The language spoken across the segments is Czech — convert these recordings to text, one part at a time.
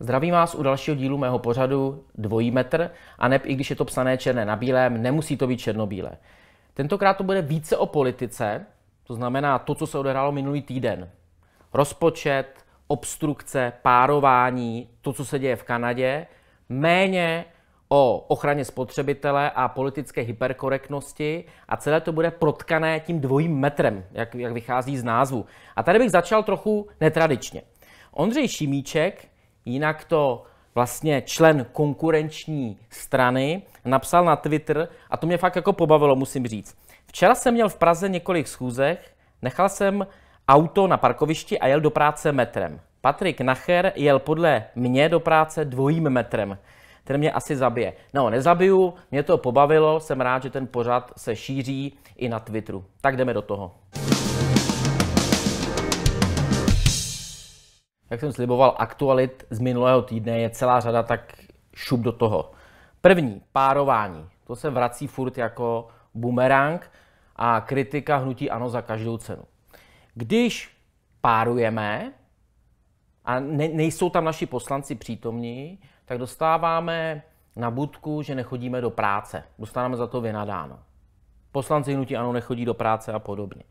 Zdravím vás u dalšího dílu mého pořadu Dvojí metr a neb i když je to psané černé na bílém, nemusí to být černobílé. Tentokrát to bude více o politice, to znamená to, co se odehrálo minulý týden rozpočet, obstrukce, párování, to, co se děje v Kanadě, méně o ochraně spotřebitele a politické hyperkorektnosti a celé to bude protkané tím dvojím metrem, jak, jak vychází z názvu. A tady bych začal trochu netradičně. Ondřej Šimíček, jinak to vlastně člen konkurenční strany, napsal na Twitter, a to mě fakt jako pobavilo, musím říct. Včera jsem měl v Praze několik schůzech, nechal jsem auto na parkovišti a jel do práce metrem. Patrik Nacher jel podle mě do práce dvojím metrem. Ten mě asi zabije. No, nezabiju, mě to pobavilo, jsem rád, že ten pořad se šíří i na Twitteru. Tak jdeme do toho. Jak jsem sliboval, aktualit z minulého týdne je celá řada, tak šup do toho. První, párování. To se vrací furt jako bumerang a kritika hnutí ano za každou cenu. Když párujeme a ne, nejsou tam naši poslanci přítomní, tak dostáváme na budku, že nechodíme do práce. Dostaneme za to vynadáno. Poslanci hnutí ano nechodí do práce a podobně.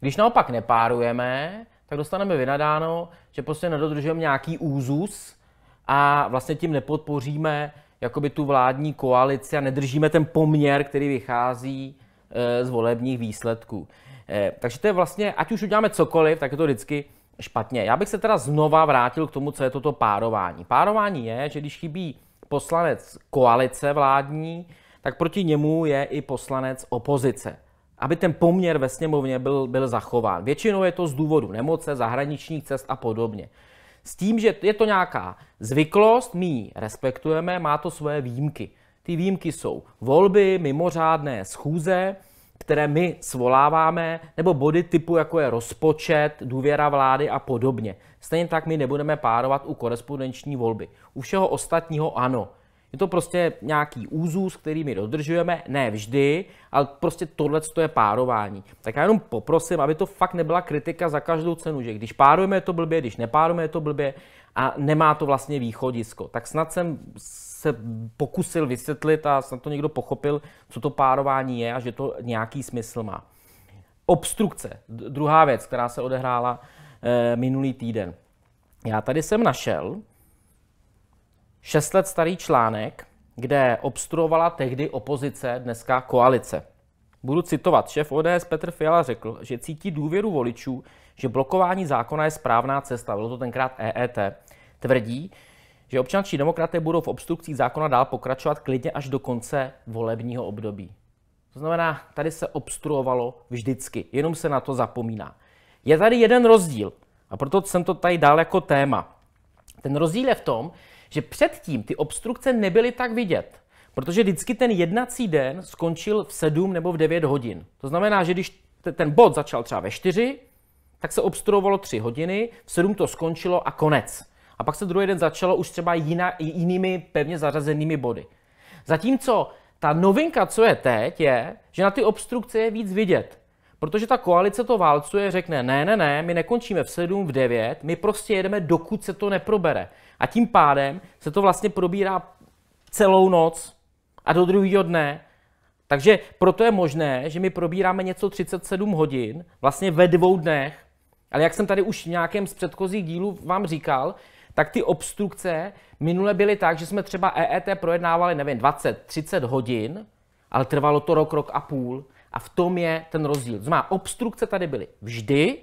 Když naopak nepárujeme, tak dostaneme vynadáno, že prostě nedodržujeme nějaký úzus a vlastně tím nepodpoříme jakoby tu vládní koalici a nedržíme ten poměr, který vychází eh, z volebních výsledků. Eh, takže to je vlastně, ať už uděláme cokoliv, tak je to vždycky špatně. Já bych se teda znova vrátil k tomu, co je toto párování. Párování je, že když chybí poslanec koalice vládní, tak proti němu je i poslanec opozice. Aby ten poměr ve sněmovně byl, byl zachován. Většinou je to z důvodu nemoce, zahraničních cest a podobně. S tím, že je to nějaká zvyklost, my ji respektujeme, má to svoje výjimky. Ty výjimky jsou volby, mimořádné schůze, které my svoláváme, nebo body typu, jako je rozpočet, důvěra vlády a podobně. Stejně tak my nebudeme párovat u korespondenční volby. U všeho ostatního ano. Je to prostě nějaký úzus, který my dodržujeme, ne vždy, ale prostě tohle je párování. Tak já jenom poprosím, aby to fakt nebyla kritika za každou cenu, že když párujeme je to blbě, když nepárujeme je to blbě a nemá to vlastně východisko. Tak snad jsem se pokusil vysvětlit a snad to někdo pochopil, co to párování je a že to nějaký smysl má. Obstrukce, druhá věc, která se odehrála eh, minulý týden. Já tady jsem našel šest let starý článek, kde obstruovala tehdy opozice, dneska koalice. Budu citovat. Šéf ODS Petr Fiala řekl, že cítí důvěru voličů, že blokování zákona je správná cesta. Bylo to tenkrát EET. Tvrdí, že občanští demokraté budou v obstrukcích zákona dál pokračovat klidně až do konce volebního období. To znamená, tady se obstruovalo vždycky, jenom se na to zapomíná. Je tady jeden rozdíl, a proto jsem to tady dal jako téma. Ten rozdíl je v tom, že předtím ty obstrukce nebyly tak vidět, protože vždycky ten jednací den skončil v 7 nebo v 9 hodin. To znamená, že když ten bod začal třeba ve 4, tak se obstruovalo 3 hodiny, v 7 to skončilo a konec. A pak se druhý den začalo už třeba jiná, jinými pevně zařazenými body. Zatímco ta novinka, co je teď, je, že na ty obstrukce je víc vidět. Protože ta koalice to válcuje, řekne, ne, ne, ne, my nekončíme v 7, v 9, my prostě jedeme, dokud se to neprobere. A tím pádem se to vlastně probírá celou noc a do druhého dne. Takže proto je možné, že my probíráme něco 37 hodin, vlastně ve dvou dnech. Ale jak jsem tady už v nějakém z předchozích dílů vám říkal, tak ty obstrukce minule byly tak, že jsme třeba EET projednávali, nevím, 20, 30 hodin, ale trvalo to rok, rok a půl. A v tom je ten rozdíl. Zmá obstrukce tady byly vždy,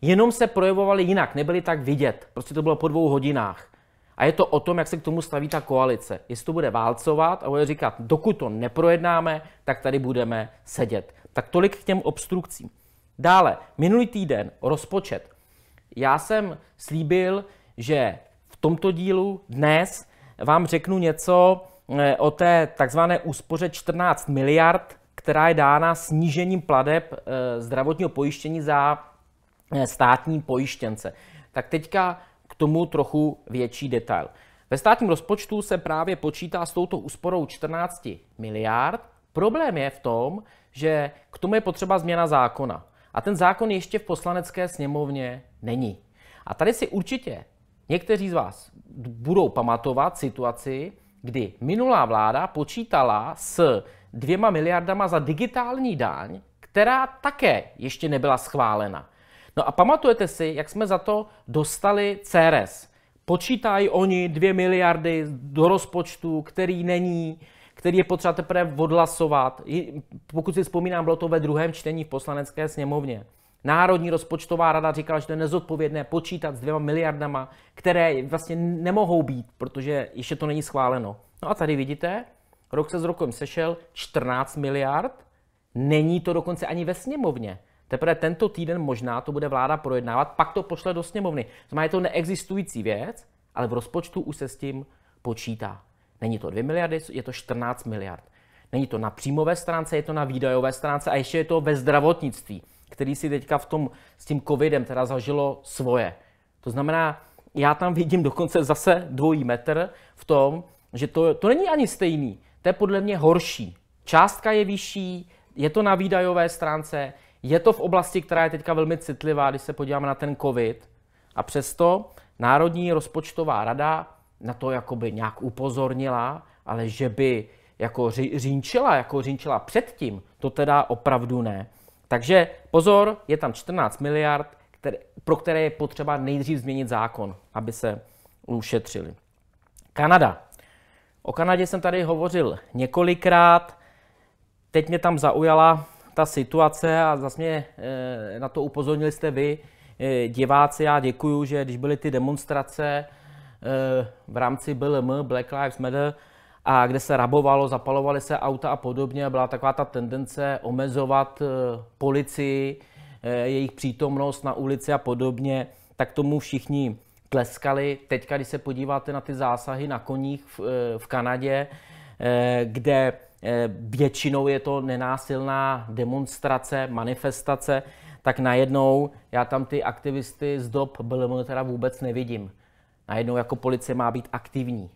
jenom se projevovaly jinak, nebyly tak vidět. Prostě to bylo po dvou hodinách. A je to o tom, jak se k tomu staví ta koalice. Jestli to bude válcovat a bude říkat, dokud to neprojednáme, tak tady budeme sedět. Tak tolik k těm obstrukcím. Dále, minulý týden rozpočet. Já jsem slíbil, že v tomto dílu dnes vám řeknu něco eh, o té takzvané úspoře 14 miliard, která je dána snížením pladeb eh, zdravotního pojištění za eh, státní pojištěnce. Tak teďka k tomu trochu větší detail. Ve státním rozpočtu se právě počítá s touto úsporou 14 miliard. Problém je v tom, že k tomu je potřeba změna zákona. A ten zákon ještě v poslanecké sněmovně není. A tady si určitě Někteří z vás budou pamatovat situaci, kdy minulá vláda počítala s dvěma miliardama za digitální daň, která také ještě nebyla schválena. No a pamatujete si, jak jsme za to dostali CRS. Počítají oni dvě miliardy do rozpočtu, který není, který je potřeba teprve odhlasovat. Pokud si vzpomínám, bylo to ve druhém čtení v poslanecké sněmovně. Národní rozpočtová rada říkala, že to je nezodpovědné počítat s dvěma miliardama, které vlastně nemohou být, protože ještě to není schváleno. No a tady vidíte, rok se s rokem sešel 14 miliard, není to dokonce ani ve sněmovně. Teprve tento týden možná to bude vláda projednávat, pak to pošle do sněmovny. Znamená, je to neexistující věc, ale v rozpočtu už se s tím počítá. Není to 2 miliardy, je to 14 miliard. Není to na příjmové stránce, je to na výdajové stránce a ještě je to ve zdravotnictví který si teďka v tom, s tím covidem teda zažilo svoje. To znamená, já tam vidím dokonce zase dvojí metr v tom, že to, to není ani stejný, to je podle mě horší. Částka je vyšší, je to na výdajové stránce, je to v oblasti, která je teďka velmi citlivá, když se podíváme na ten COVID. A přesto Národní rozpočtová rada na to jakoby nějak upozornila, ale že by jako ři, řinčila, jako řinčila předtím, to teda opravdu ne. Takže pozor, je tam 14 miliard, které, pro které je potřeba nejdřív změnit zákon, aby se ušetřili. Kanada. O Kanadě jsem tady hovořil několikrát. Teď mě tam zaujala ta situace a zase mě e, na to upozornili jste vy, e, diváci. Já děkuju, že když byly ty demonstrace e, v rámci BLM, Black Lives Matter, a kde se rabovalo, zapalovaly se auta a podobně. Byla taková ta tendence omezovat eh, policii, eh, jejich přítomnost na ulici a podobně, tak tomu všichni tleskali. Teď, když se podíváte na ty zásahy na koních v, eh, v Kanadě, kde většinou je to nenásilná demonstrace, manifestace, tak najednou já tam ty aktivisty z dob BLM teda vůbec nevidím. Najednou jako policie má být aktivní.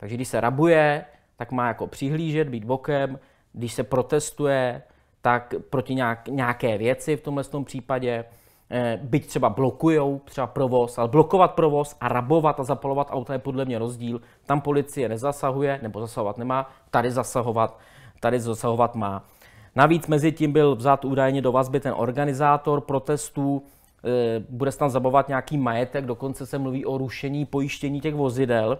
Takže když se rabuje, tak má jako přihlížet, být bokem, když se protestuje, tak proti nějak, nějaké věci v tomhle tom případě, eh, byť třeba blokujou třeba provoz, ale blokovat provoz a rabovat a zapalovat auta je podle mě rozdíl. Tam policie nezasahuje, nebo zasahovat nemá, tady zasahovat, tady zasahovat má. Navíc mezi tím byl vzat údajně do vazby ten organizátor protestů, eh, bude se tam zabavovat nějaký majetek, dokonce se mluví o rušení pojištění těch vozidel,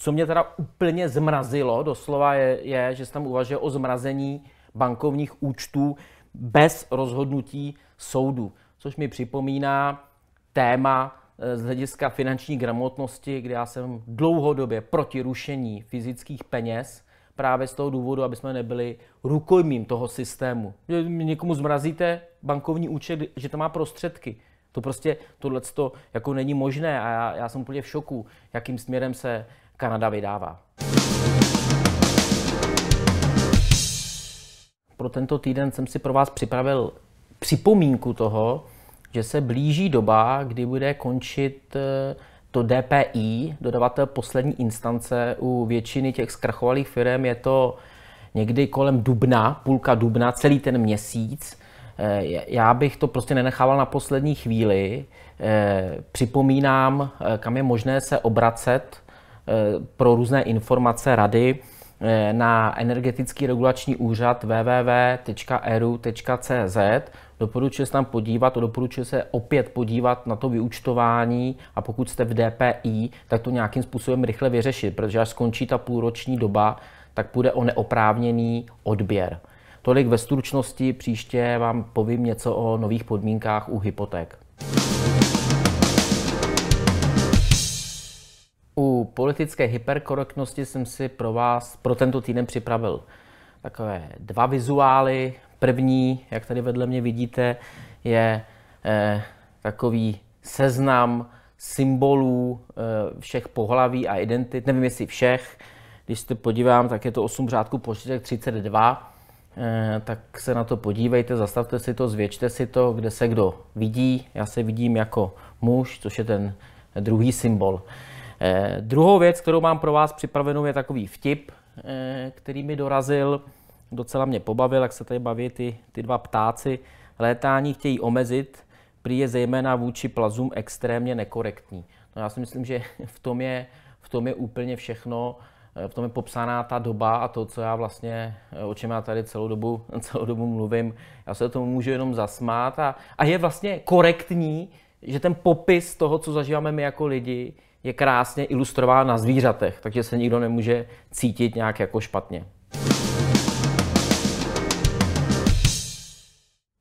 co mě teda úplně zmrazilo, doslova je, je že se tam uvažuje o zmrazení bankovních účtů bez rozhodnutí soudu, což mi připomíná téma eh, z hlediska finanční gramotnosti, kde já jsem dlouhodobě proti rušení fyzických peněz, právě z toho důvodu, aby jsme nebyli rukojmím toho systému. někomu zmrazíte bankovní účet, že to má prostředky. To prostě tohle jako není možné a já, já jsem úplně v šoku, jakým směrem se Kanada vydává. Pro tento týden jsem si pro vás připravil připomínku toho, že se blíží doba, kdy bude končit eh, to DPI, dodavatel poslední instance. U většiny těch zkrachovalých firm je to někdy kolem dubna, půlka dubna, celý ten měsíc. Eh, já bych to prostě nenechával na poslední chvíli. Eh, připomínám, kam je možné se obracet Eh, pro různé informace, rady eh, na energetický regulační úřad www.eru.cz. E doporučuji se tam podívat, doporučuji se opět podívat na to vyúčtování a pokud jste v DPI, tak to nějakým způsobem rychle vyřešit, protože až skončí ta půlroční doba, tak půjde o neoprávněný odběr. Tolik ve stručnosti, příště vám povím něco o nových podmínkách u hypoték. U politické hyperkorektnosti jsem si pro vás pro tento týden připravil takové dva vizuály. První, jak tady vedle mě vidíte, je eh, takový seznam symbolů eh, všech pohlaví a identit, nevím jestli všech, když se podívám, tak je to 8 řádků počítek 32, eh, tak se na to podívejte, zastavte si to, zvětšte si to, kde se kdo vidí. Já se vidím jako muž, což je ten druhý symbol. Eh, Eh, druhou věc, kterou mám pro vás připravenou, je takový vtip, eh, který mi dorazil, docela mě pobavil, jak se tady baví ty, ty dva ptáci. Létání chtějí omezit, prý je zejména vůči plazům extrémně nekorektní. No já si myslím, že v tom je, v tom je úplně všechno, eh, v tom je popsaná ta doba a to, co já vlastně, eh, o čem já tady celou dobu, celou dobu mluvím. Já se tomu můžu jenom zasmát a, a je vlastně korektní, že ten popis toho, co zažíváme my jako lidi, je krásně ilustrován na zvířatech, takže se nikdo nemůže cítit nějak jako špatně.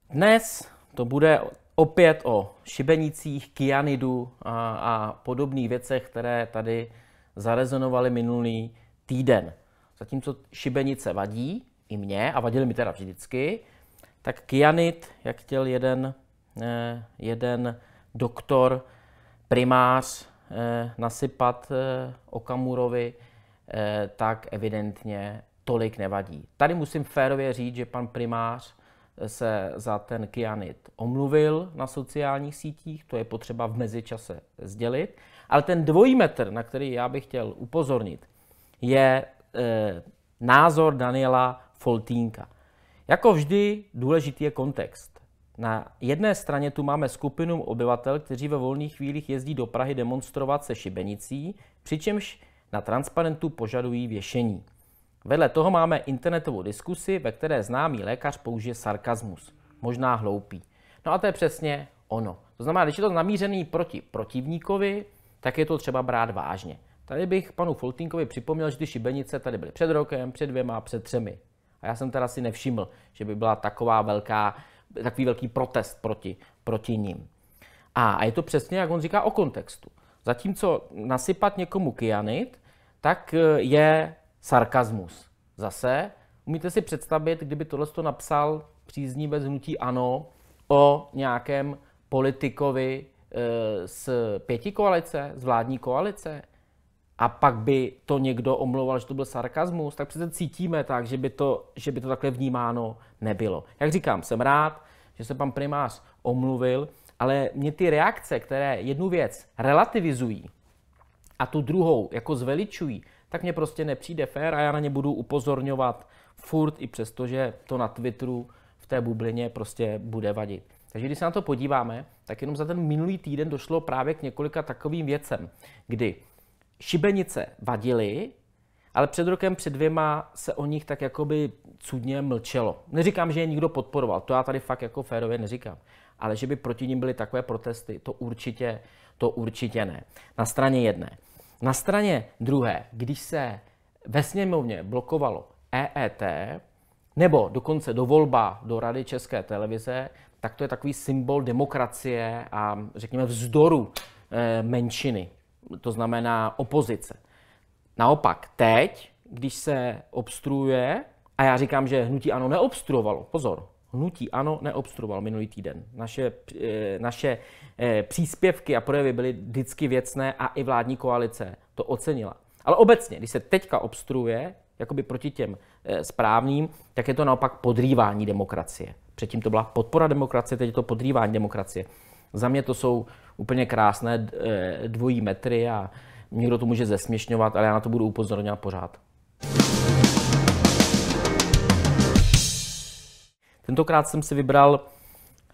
Dnes to bude opět o šibenicích, kyanidu a, a podobných věcech, které tady zarezonovaly minulý týden. Zatímco šibenice vadí i mě, a vadily mi teda vždycky, tak kyanid, jak chtěl jeden, eh, jeden doktor, primář Eh, nasypat eh, Okamurovi, eh, tak evidentně tolik nevadí. Tady musím férově říct, že pan primář se za ten kyanit omluvil na sociálních sítích, to je potřeba v mezičase sdělit. Ale ten dvojí metr, na který já bych chtěl upozornit, je eh, názor Daniela Foltínka. Jako vždy důležitý je kontext. Na jedné straně tu máme skupinu obyvatel, kteří ve volných chvílích jezdí do Prahy demonstrovat se šibenicí, přičemž na transparentu požadují věšení. Vedle toho máme internetovou diskusi, ve které známý lékař použije sarkazmus, možná hloupý. No a to je přesně ono. To znamená, když je to namířený proti protivníkovi, tak je to třeba brát vážně. Tady bych panu Foltinkovi připomněl, že ty šibenice tady byly před rokem, před dvěma, před třemi. A já jsem teda si nevšiml, že by byla taková velká takový velký protest proti, proti ním. A, a je to přesně, jak on říká, o kontextu. Zatímco nasypat někomu kyanit, tak e, je sarkazmus. Zase, umíte si představit, kdyby tohle to napsal bez hnutí ANO o nějakém politikovi e, z pěti koalice, z vládní koalice, a pak by to někdo omlouval, že to byl sarkazmus, tak přece cítíme tak, že by to, že by to takhle vnímáno nebylo. Jak říkám, jsem rád, že se pan primář omluvil, ale mě ty reakce, které jednu věc relativizují a tu druhou jako zveličují, tak mě prostě nepřijde fér a já na ně budu upozorňovat furt i přesto, že to na Twitteru v té bublině prostě bude vadit. Takže když se na to podíváme, tak jenom za ten minulý týden došlo právě k několika takovým věcem, kdy šibenice vadily, ale před rokem, před dvěma se o nich tak jakoby cudně mlčelo. Neříkám, že je nikdo podporoval, to já tady fakt jako férově neříkám, ale že by proti ním byly takové protesty, to určitě, to určitě ne. Na straně jedné. Na straně druhé, když se ve sněmovně blokovalo EET, nebo dokonce do volba do Rady České televize, tak to je takový symbol demokracie a řekněme vzdoru eh, menšiny to znamená opozice. Naopak, teď, když se obstruuje, a já říkám, že hnutí ano neobstruovalo, pozor, hnutí ano neobstruovalo minulý týden. Naše, eh, naše eh, příspěvky a projevy byly vždycky věcné a i vládní koalice to ocenila. Ale obecně, když se teďka obstruuje, jakoby proti těm eh, správným, tak je to naopak podrývání demokracie. Předtím to byla podpora demokracie, teď je to podrývání demokracie. Za mě to jsou úplně krásné e, dvojí metry a někdo to může zesměšňovat, ale já na to budu upozorňovat pořád. Tentokrát jsem si vybral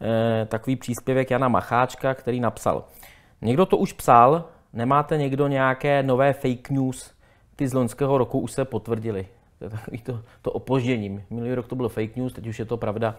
eh, takový příspěvek Jana Macháčka, který napsal. Někdo to už psal, nemáte někdo nějaké nové fake news? Ty z loňského roku už se potvrdili. To je takový to, to Minulý rok to bylo fake news, teď už je to pravda.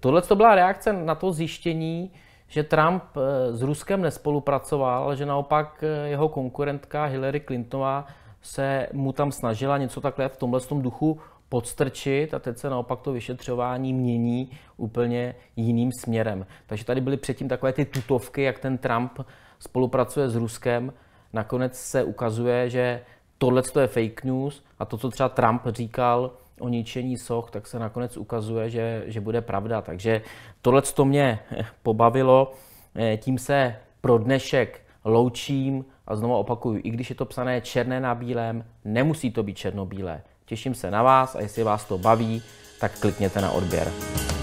Tohle to byla reakce na to zjištění, že Trump eh, s Ruskem nespolupracoval, že naopak eh, jeho konkurentka Hillary Clintonová se mu tam snažila něco takhle v tomhle tom duchu podstrčit a teď se naopak to vyšetřování mění úplně jiným směrem. Takže tady byly předtím takové ty tutovky, jak ten Trump spolupracuje s Ruskem. Nakonec se ukazuje, že tohle je fake news a to, co třeba Trump říkal, o ničení soch, tak se nakonec ukazuje, že, že bude pravda. Takže tohle to mě pobavilo, eh, tím se pro dnešek loučím a znovu opakuju, i když je to psané černé na bílém, nemusí to být černobílé. Těším se na vás a jestli vás to baví, tak klikněte na odběr.